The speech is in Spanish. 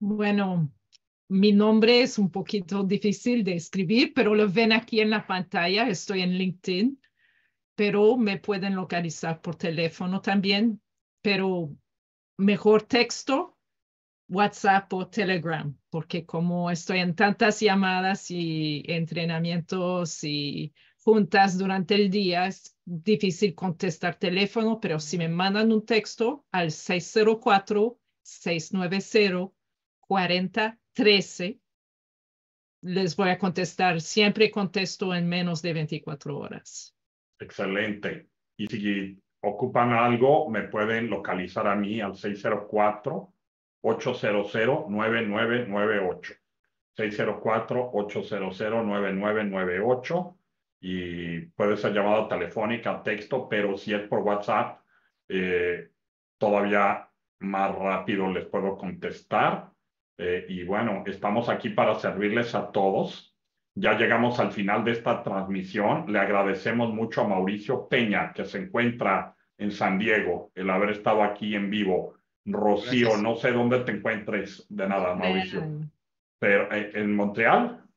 Bueno, mi nombre es un poquito difícil de escribir, pero lo ven aquí en la pantalla. Estoy en LinkedIn, pero me pueden localizar por teléfono también, pero mejor texto, WhatsApp o Telegram, porque como estoy en tantas llamadas y entrenamientos y juntas durante el día, es difícil contestar teléfono, pero si me mandan un texto al 604 690 4013. Les voy a contestar. Siempre contesto en menos de 24 horas. Excelente. Y si ocupan algo, me pueden localizar a mí al 604 800 9998. 604-800-9998 y puede ser llamada telefónica, texto, pero si es por WhatsApp, eh, todavía más rápido les puedo contestar. Eh, y bueno, estamos aquí para servirles a todos. Ya llegamos al final de esta transmisión. Le agradecemos mucho a Mauricio Peña, que se encuentra en San Diego, el haber estado aquí en vivo. Rocío, no sé dónde te encuentres. De nada, Mauricio. Pero, eh, ¿En Montreal?